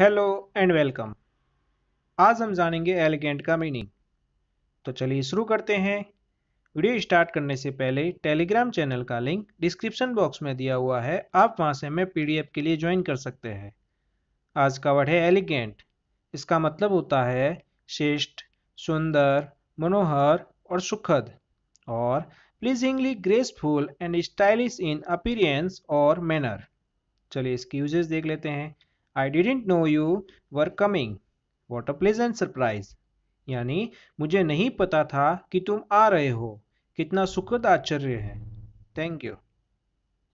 hello and welcome आज हम जानेंगे एलिगेंट का मीनिंग तो चलिए शुरू करते हैं वीडियो स्टार्ट करने से पहले टेलीग्राम चैनल का लिंक डिस्क्रिप्शन बॉक्स में दिया हुआ है आप वहां से हमें पीडीएफ के लिए ज्वाइन कर सकते हैं आज का वर्ड है एलिगेंट इसका मतलब होता है श्रेष्ठ सुंदर मनोहर और सुखद और pleasingly graceful and stylish in appearance और मैनर चलिए इसकी यूजेस देख लेते हैं I didn't know you were coming what a pleasant surprise यानी मुझे नहीं पता था कि तुम आ रहे हो कितना सुखद आश्चर्य है थैंक यू